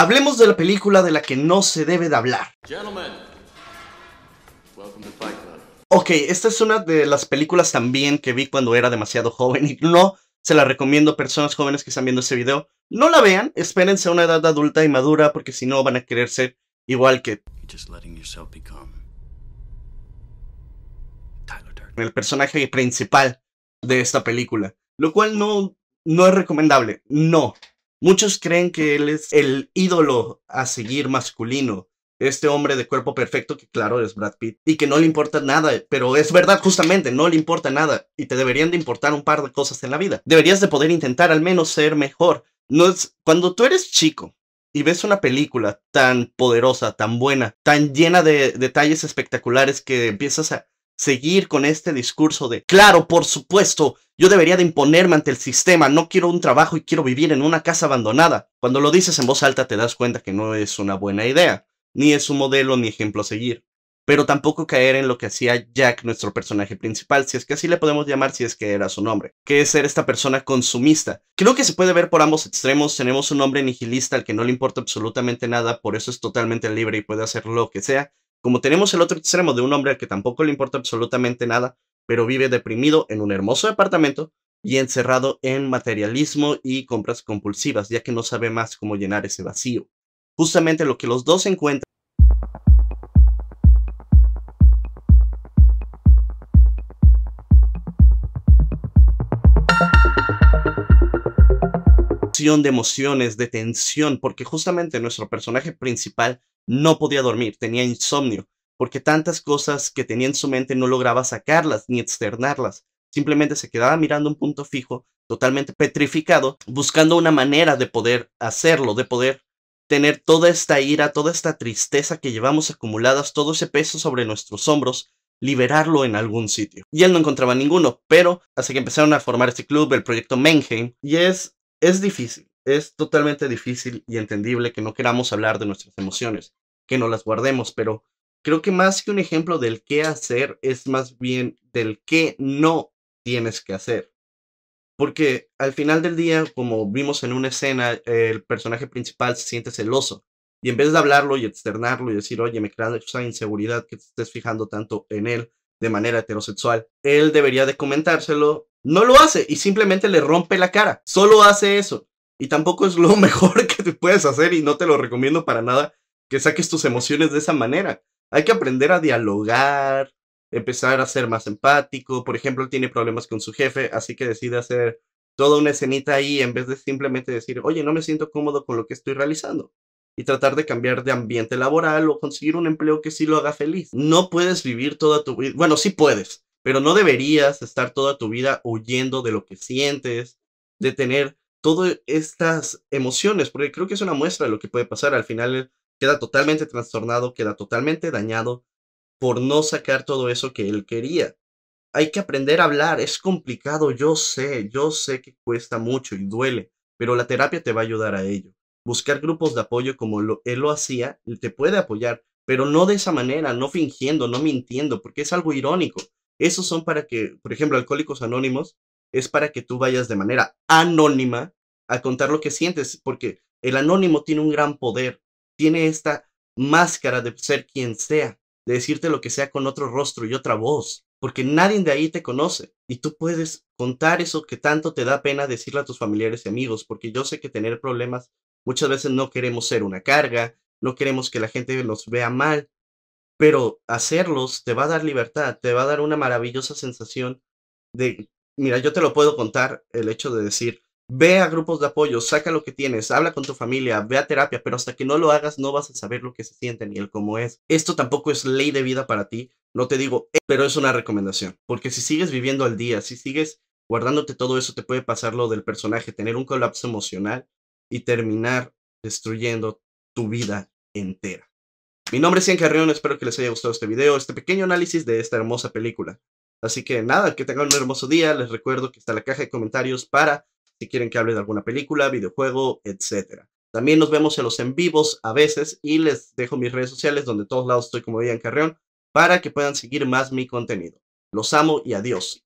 Hablemos de la película de la que no se debe de hablar. Ok, esta es una de las películas también que vi cuando era demasiado joven y no se la recomiendo a personas jóvenes que están viendo este video. No la vean, espérense a una edad adulta y madura porque si no van a querer ser igual que el personaje principal de esta película, lo cual no, no es recomendable, no. Muchos creen que él es el ídolo a seguir masculino, este hombre de cuerpo perfecto que claro es Brad Pitt y que no le importa nada, pero es verdad justamente, no le importa nada y te deberían de importar un par de cosas en la vida. Deberías de poder intentar al menos ser mejor. No es, cuando tú eres chico y ves una película tan poderosa, tan buena, tan llena de detalles espectaculares que empiezas a, seguir con este discurso de, claro, por supuesto, yo debería de imponerme ante el sistema, no quiero un trabajo y quiero vivir en una casa abandonada. Cuando lo dices en voz alta te das cuenta que no es una buena idea, ni es un modelo ni ejemplo a seguir. Pero tampoco caer en lo que hacía Jack, nuestro personaje principal, si es que así le podemos llamar si es que era su nombre, que es ser esta persona consumista. Creo que se puede ver por ambos extremos, tenemos un hombre nihilista al que no le importa absolutamente nada, por eso es totalmente libre y puede hacer lo que sea, como tenemos el otro extremo de un hombre al que tampoco le importa absolutamente nada, pero vive deprimido en un hermoso departamento y encerrado en materialismo y compras compulsivas, ya que no sabe más cómo llenar ese vacío. Justamente lo que los dos encuentran de emociones, de tensión, porque justamente nuestro personaje principal no podía dormir, tenía insomnio, porque tantas cosas que tenía en su mente no lograba sacarlas ni externarlas. Simplemente se quedaba mirando un punto fijo, totalmente petrificado, buscando una manera de poder hacerlo, de poder tener toda esta ira, toda esta tristeza que llevamos acumuladas, todo ese peso sobre nuestros hombros, liberarlo en algún sitio. Y él no encontraba ninguno, pero hasta que empezaron a formar este club, el proyecto Menheim, y es, es difícil es totalmente difícil y entendible que no queramos hablar de nuestras emociones, que no las guardemos, pero creo que más que un ejemplo del qué hacer, es más bien del qué no tienes que hacer. Porque al final del día, como vimos en una escena, el personaje principal se siente celoso. Y en vez de hablarlo y externarlo y decir, oye, me crea esa inseguridad que te estés fijando tanto en él de manera heterosexual, él debería de comentárselo. No lo hace y simplemente le rompe la cara. Solo hace eso. Y tampoco es lo mejor que te puedes hacer y no te lo recomiendo para nada que saques tus emociones de esa manera. Hay que aprender a dialogar, empezar a ser más empático. Por ejemplo, él tiene problemas con su jefe, así que decide hacer toda una escenita ahí en vez de simplemente decir, oye, no me siento cómodo con lo que estoy realizando. Y tratar de cambiar de ambiente laboral o conseguir un empleo que sí lo haga feliz. No puedes vivir toda tu vida. Bueno, sí puedes, pero no deberías estar toda tu vida huyendo de lo que sientes, de tener todas e, estas emociones, porque creo que es una muestra de lo que puede pasar. Al final queda totalmente trastornado, queda totalmente dañado por no sacar todo eso que él quería. Hay que aprender a hablar, es complicado, yo sé, yo sé que cuesta mucho y duele, pero la terapia te va a ayudar a ello. Buscar grupos de apoyo como él lo hacía, te puede apoyar, pero no de esa manera, no fingiendo, no mintiendo, porque es algo irónico. Esos son para que, por ejemplo, Alcohólicos Anónimos es para que tú vayas de manera anónima a contar lo que sientes, porque el anónimo tiene un gran poder, tiene esta máscara de ser quien sea, de decirte lo que sea con otro rostro y otra voz, porque nadie de ahí te conoce y tú puedes contar eso que tanto te da pena decirle a tus familiares y amigos, porque yo sé que tener problemas muchas veces no queremos ser una carga, no queremos que la gente nos vea mal, pero hacerlos te va a dar libertad, te va a dar una maravillosa sensación de mira, yo te lo puedo contar, el hecho de decir, ve a grupos de apoyo, saca lo que tienes, habla con tu familia, ve a terapia, pero hasta que no lo hagas no vas a saber lo que se siente ni el cómo es. Esto tampoco es ley de vida para ti, no te digo, eh, pero es una recomendación, porque si sigues viviendo al día, si sigues guardándote todo eso, te puede pasar lo del personaje, tener un colapso emocional y terminar destruyendo tu vida entera. Mi nombre es Ian espero que les haya gustado este video, este pequeño análisis de esta hermosa película. Así que nada, que tengan un hermoso día. Les recuerdo que está la caja de comentarios para si quieren que hable de alguna película, videojuego, etc. También nos vemos en los en vivos a veces y les dejo mis redes sociales donde todos lados estoy como Dian Carreón para que puedan seguir más mi contenido. Los amo y adiós.